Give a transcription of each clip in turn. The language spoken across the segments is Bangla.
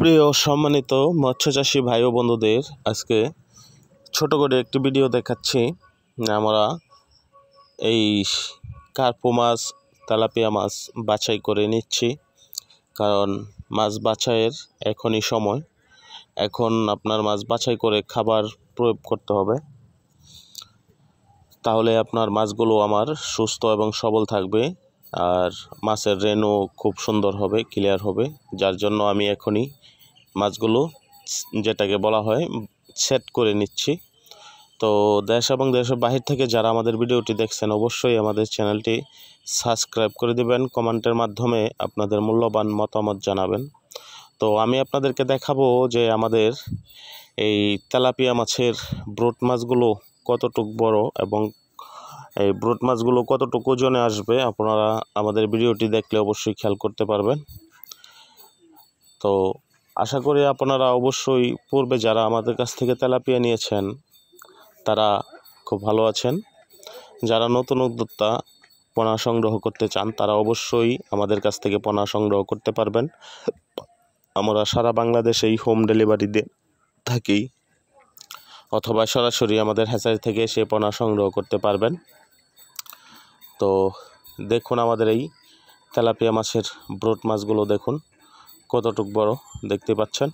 প্রিয় সম্মানিত মৎস্যচাষী ভাই ও বন্ধুদের আজকে ছোট করে একটি ভিডিও দেখাচ্ছি আমরা এই কার্পো মাছ তেলাপিয়া মাছ বাছাই করে নিচ্ছি কারণ মাছ বাছাইয়ের এখনই সময় এখন আপনার মাছ বাছাই করে খাবার প্রয়োগ করতে হবে তাহলে আপনার মাছগুলো আমার সুস্থ এবং সবল থাকবে আর মাছের রেনও খুব সুন্দর হবে ক্লিয়ার হবে যার জন্য আমি এখনই মাছগুলো যেটাকে বলা হয় সেট করে নিচ্ছি তো দেশ এবং দেশের বাহির থেকে যারা আমাদের ভিডিওটি দেখছেন অবশ্যই আমাদের চ্যানেলটি সাবস্ক্রাইব করে দেবেন কমেন্টের মাধ্যমে আপনাদের মূল্যবান মতামত জানাবেন তো আমি আপনাদেরকে দেখাবো যে আমাদের এই তেলাপিয়া মাছের ব্রোট মাছগুলো কতটুক বড় এবং এই ব্রড মাছগুলো কতটুকু ওজনে আসবে আপনারা আমাদের ভিডিওটি দেখলে অবশ্যই খেয়াল করতে পারবেন তো আশা করি আপনারা অবশ্যই পূর্বে যারা আমাদের কাছ থেকে তেলাপিয়া নিয়েছেন তারা খুব ভালো আছেন যারা নতুন উদ্যোক্তা পোনা সংগ্রহ করতে চান তারা অবশ্যই আমাদের কাছ থেকে পোনা সংগ্রহ করতে পারবেন আমরা সারা বাংলাদেশেই হোম ডেলিভারি দিয়ে থাকি অথবা সরাসরি আমাদের হ্যাচারি থেকে এসে পোনা সংগ্রহ করতে পারবেন তো দেখুন আমাদের এই তেলাপিয়া মাছের ব্রোট মাছগুলো দেখুন কতটুক বড় দেখতে পাচ্ছেন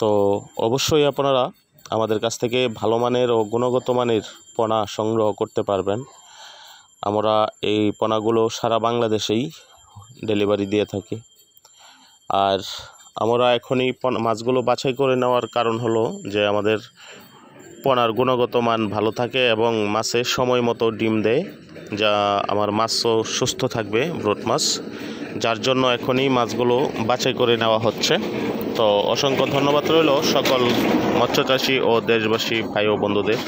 তো অবশ্যই আপনারা আমাদের কাছ থেকে ভালো মানের ও গুণগত মানের পোনা সংগ্রহ করতে পারবেন আমরা এই পোনাগুলো সারা বাংলাদেশেই ডেলিভারি দিয়ে থাকি আর আমরা এখন এই মাছগুলো বাছাই করে নেওয়ার কারণ হলো যে আমাদের পোনার গুণগত মান ভালো থাকে এবং মাছে সময় মতো ডিম দেয় যা আমার মাছও সুস্থ থাকবে ব্রোট মাছ যার জন্য এখনই মাছগুলো বাছাই করে নেওয়া হচ্ছে তো অসংখ্য ধন্যবাদ রইল সকল মৎস্যচাষী ও দেশবাসী ভাই ও বন্ধুদের